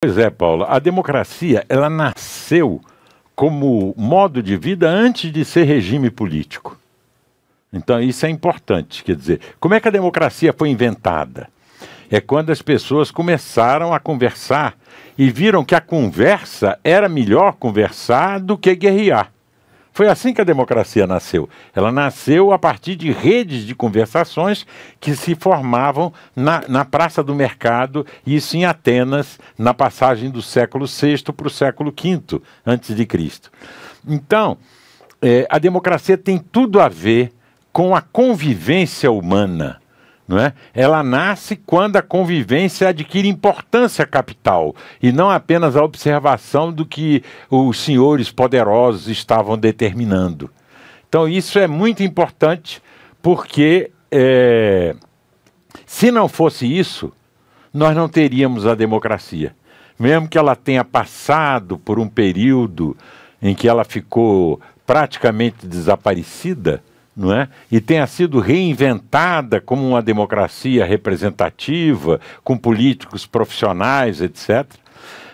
Pois é, Paula. A democracia, ela nasceu como modo de vida antes de ser regime político. Então, isso é importante. Quer dizer, como é que a democracia foi inventada? É quando as pessoas começaram a conversar e viram que a conversa era melhor conversar do que guerrear. Foi assim que a democracia nasceu. Ela nasceu a partir de redes de conversações que se formavam na, na Praça do Mercado, isso em Atenas, na passagem do século VI para o século V antes de Cristo. Então, é, a democracia tem tudo a ver com a convivência humana não é? Ela nasce quando a convivência adquire importância capital e não apenas a observação do que os senhores poderosos estavam determinando. Então isso é muito importante porque é, se não fosse isso, nós não teríamos a democracia. Mesmo que ela tenha passado por um período em que ela ficou praticamente desaparecida, não é? e tenha sido reinventada como uma democracia representativa, com políticos profissionais, etc.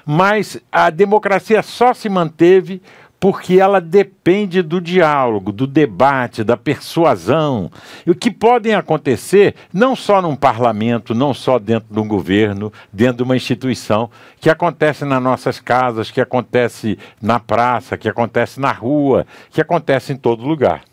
Mas a democracia só se manteve porque ela depende do diálogo, do debate, da persuasão. E o que podem acontecer não só num parlamento, não só dentro de um governo, dentro de uma instituição, que acontece nas nossas casas, que acontece na praça, que acontece na rua, que acontece em todo lugar.